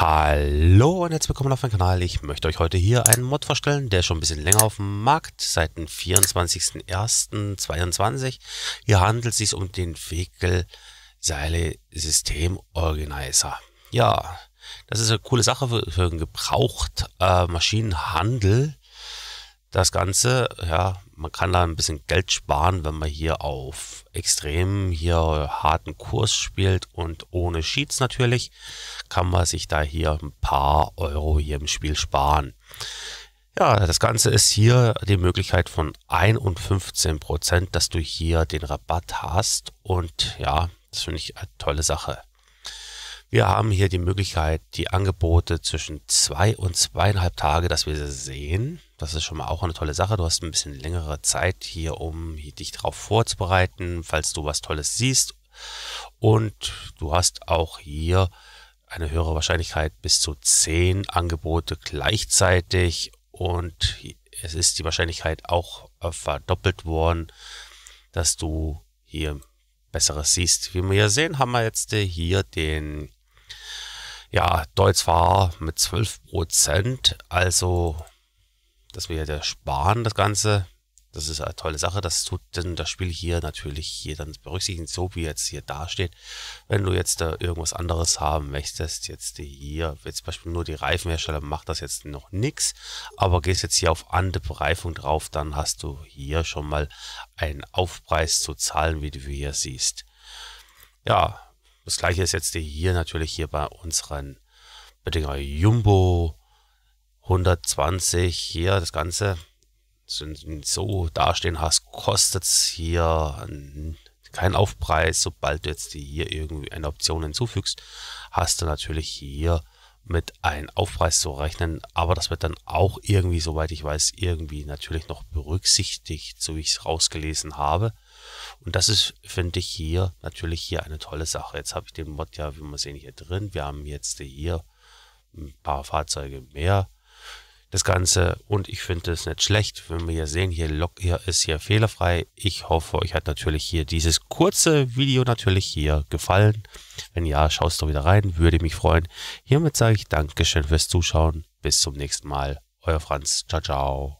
Hallo und herzlich willkommen auf meinem Kanal. Ich möchte euch heute hier einen Mod vorstellen, der schon ein bisschen länger auf dem Markt, seit dem 24.01.22. Hier handelt es sich um den Fekelseile System Organizer. Ja, das ist eine coole Sache für, für den Gebrauchtmaschinenhandel. Äh, das Ganze, ja, man kann da ein bisschen Geld sparen, wenn man hier auf extrem hier harten Kurs spielt und ohne Sheets natürlich, kann man sich da hier ein paar Euro hier im Spiel sparen. Ja, das Ganze ist hier die Möglichkeit von 1 und 15 Prozent, dass du hier den Rabatt hast und ja, das finde ich eine tolle Sache. Wir haben hier die Möglichkeit, die Angebote zwischen zwei und zweieinhalb Tage, dass wir sie sehen. Das ist schon mal auch eine tolle Sache. Du hast ein bisschen längere Zeit hier, um dich darauf vorzubereiten, falls du was Tolles siehst. Und du hast auch hier eine höhere Wahrscheinlichkeit bis zu zehn Angebote gleichzeitig. Und es ist die Wahrscheinlichkeit auch äh, verdoppelt worden, dass du hier Besseres siehst. Wie wir hier sehen, haben wir jetzt hier den ja, Deutsch war mit 12 Prozent, also dass wir der sparen das Ganze. Das ist eine tolle Sache. Das tut denn das Spiel hier natürlich hier dann berücksichtigen, so wie jetzt hier dasteht. Wenn du jetzt da äh, irgendwas anderes haben möchtest, jetzt hier, jetzt zum Beispiel nur die Reifenhersteller, macht das jetzt noch nichts. Aber gehst jetzt hier auf andere Bereifung drauf, dann hast du hier schon mal einen Aufpreis zu zahlen, wie du hier siehst. Ja, das gleiche ist jetzt hier natürlich hier bei unseren Bedingung genau, Jumbo 120 hier das Ganze so dastehen hast, kostet es hier keinen Aufpreis. Sobald du jetzt hier irgendwie eine Option hinzufügst, hast du natürlich hier mit einem Aufpreis zu rechnen, aber das wird dann auch irgendwie, soweit ich weiß, irgendwie natürlich noch berücksichtigt, so wie ich es rausgelesen habe. Und das ist, finde ich, hier natürlich hier eine tolle Sache. Jetzt habe ich den Mod ja, wie man sehen, hier drin. Wir haben jetzt hier ein paar Fahrzeuge mehr das Ganze. Und ich finde es nicht schlecht, wenn wir hier sehen, hier, log, hier ist hier fehlerfrei. Ich hoffe, euch hat natürlich hier dieses kurze Video natürlich hier gefallen. Wenn ja, schaust du wieder rein, würde mich freuen. Hiermit sage ich Dankeschön fürs Zuschauen. Bis zum nächsten Mal. Euer Franz. Ciao, ciao.